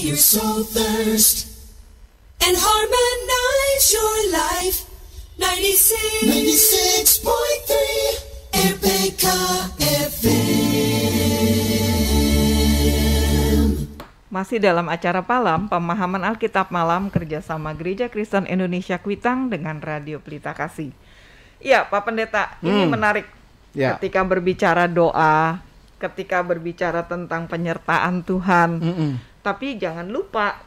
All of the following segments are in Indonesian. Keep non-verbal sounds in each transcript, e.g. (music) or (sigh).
your soul thirst and harmonize your life. 96.3 Masih dalam acara Palam, pemahaman Alkitab Malam kerjasama Gereja Kristen Indonesia Kuitang dengan Radio Pelita Kasih. Iya, Pak Pendeta, hmm. ini menarik. Ya. Ketika berbicara doa, ketika berbicara tentang penyertaan Tuhan, mm -mm. Tapi jangan lupa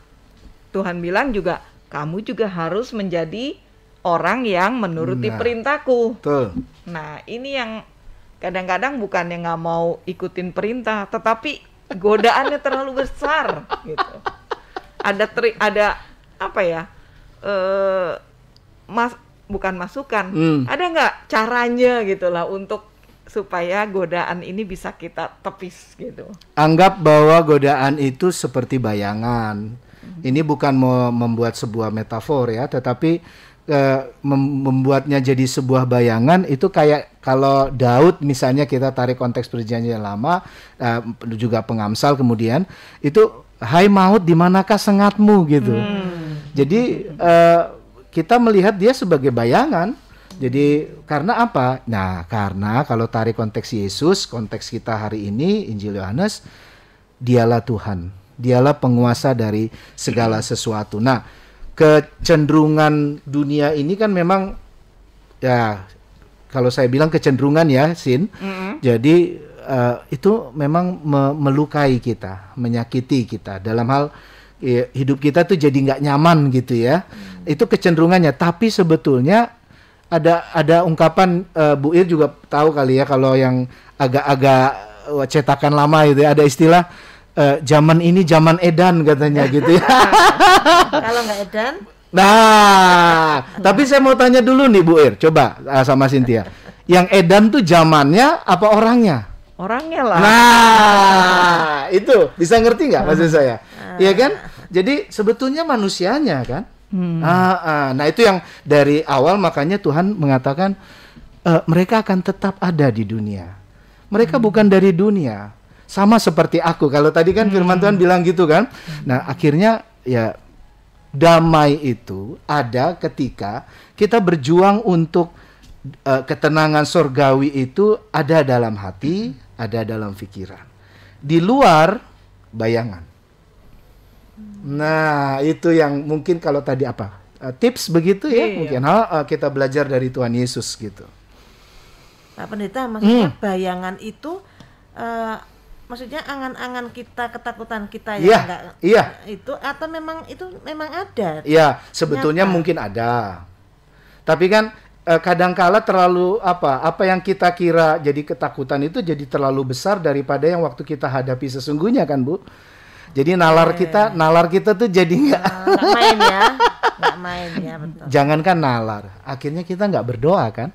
Tuhan bilang juga kamu juga harus menjadi orang yang menuruti nah, perintahku. Betul. Nah, ini yang kadang-kadang bukan yang nggak mau ikutin perintah, tetapi godaannya terlalu besar (laughs) gitu. Ada tri ada apa ya? Eh mas bukan masukan. Hmm. Ada nggak caranya gitulah untuk supaya godaan ini bisa kita tepis gitu. Anggap bahwa godaan itu seperti bayangan. Hmm. Ini bukan mau membuat sebuah metafor ya, tetapi e, membuatnya jadi sebuah bayangan itu kayak kalau Daud misalnya kita tarik konteks perjanjian lama e, juga pengamsal kemudian itu hai maut di manakah sengatmu gitu. Hmm. Jadi e, kita melihat dia sebagai bayangan jadi karena apa? Nah, karena kalau tarik konteks Yesus, konteks kita hari ini Injil Yohanes, dialah Tuhan, dialah penguasa dari segala sesuatu. Nah, kecenderungan dunia ini kan memang ya kalau saya bilang kecenderungan ya, Sin. Mm -hmm. Jadi uh, itu memang me melukai kita, menyakiti kita dalam hal ya, hidup kita tuh jadi nggak nyaman gitu ya. Mm. Itu kecenderungannya, tapi sebetulnya ada ada ungkapan uh, Bu Ir juga tahu kali ya kalau yang agak-agak eh, cetakan lama itu ya, ada istilah uh, zaman ini zaman edan katanya gitu ya. (laughs) kalau nggak edan Nah, tapi saya mau tanya dulu nih Bu Ir, coba uh, sama Cynthia. Yang edan tuh zamannya apa orangnya? Orangnya lah. Nah, itu bisa ngerti nggak maksud saya? Ah. Iya kan? Jadi sebetulnya manusianya kan? Hmm. Ah, ah. Nah itu yang dari awal makanya Tuhan mengatakan e, mereka akan tetap ada di dunia. Mereka hmm. bukan dari dunia, sama seperti aku. Kalau tadi kan hmm. Firman Tuhan bilang gitu kan. Hmm. Nah akhirnya ya damai itu ada ketika kita berjuang untuk uh, ketenangan sorgawi itu ada dalam hati, hmm. ada dalam pikiran. Di luar bayangan. Nah, itu yang mungkin kalau tadi apa? Eh, tips begitu ya, iya. mungkin ha, eh, kita belajar dari Tuhan Yesus gitu. Pak nah, Pendeta, maksudnya hmm. bayangan itu uh, maksudnya angan-angan kita ketakutan kita yang yeah, enggak yeah. itu atau memang itu memang ada. Iya, yeah, sebetulnya Nyata. mungkin ada. Tapi kan kadangkala terlalu apa apa yang kita kira jadi ketakutan itu jadi terlalu besar daripada yang waktu kita hadapi sesungguhnya kan Bu jadi nalar kita, nalar kita tuh jadi nggak uh, main ya, nggak main ya (laughs) betul. Jangankan nalar, akhirnya kita nggak berdoa kan?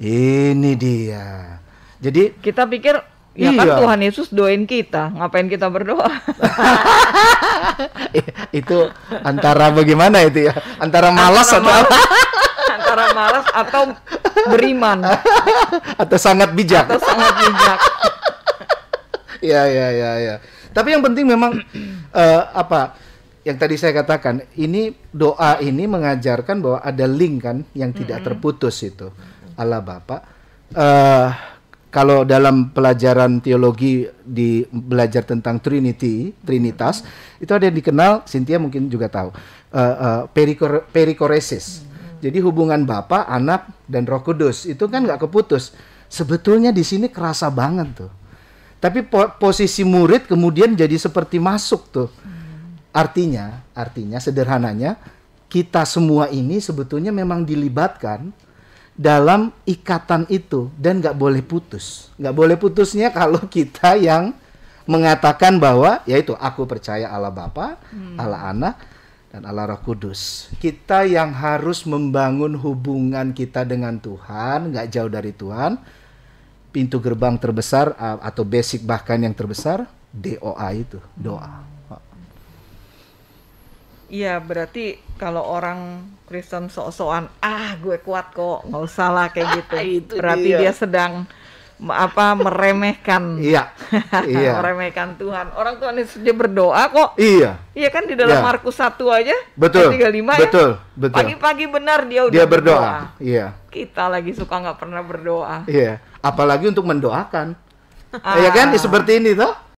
Ini dia. Jadi kita pikir Ya kan iya. kan Tuhan Yesus doain kita, ngapain kita berdoa? (laughs) itu antara bagaimana itu ya? Antara malas antara atau malas, (laughs) antara malas atau beriman. atau sangat bijak. Atau sangat bijak. ya ya ya ya. Tapi yang penting memang uh, (clears throat) apa yang tadi saya katakan ini doa ini mengajarkan bahwa ada link kan yang tidak mm -hmm. terputus itu Allah Bapa. Uh, kalau dalam pelajaran teologi di belajar tentang Trinity, Trinitas, mm-hmm. itu ada yang dikenal, Cynthia mungkin juga tahu, uh, uh, perikor, perikoresis. Mm-hmm. Jadi hubungan Bapak, Anak, dan Roh Kudus itu kan nggak keputus. Sebetulnya di sini kerasa banget tuh. Tapi po posisi murid kemudian jadi seperti masuk tuh. Hmm. Artinya, artinya sederhananya kita semua ini sebetulnya memang dilibatkan dalam ikatan itu dan nggak boleh putus. Nggak boleh putusnya kalau kita yang mengatakan bahwa yaitu aku percaya Allah Bapa, hmm. Allah Anak, dan Allah Roh Kudus. Kita yang harus membangun hubungan kita dengan Tuhan, nggak jauh dari Tuhan, pintu gerbang terbesar atau basic bahkan yang terbesar DOA itu doa. Iya berarti kalau orang Kristen sok-sokan ah gue kuat kok nggak usah lah kayak ah, gitu. berarti dia, dia sedang apa meremehkan iya (laughs) iya meremehkan Tuhan orang Tuhan itu saja berdoa kok iya iya kan di dalam iya. Markus satu aja betul lima ya? betul ya, betul pagi-pagi benar dia udah dia berdoa. berdoa iya kita lagi suka nggak pernah berdoa iya apalagi untuk mendoakan ah. ya kan seperti ini toh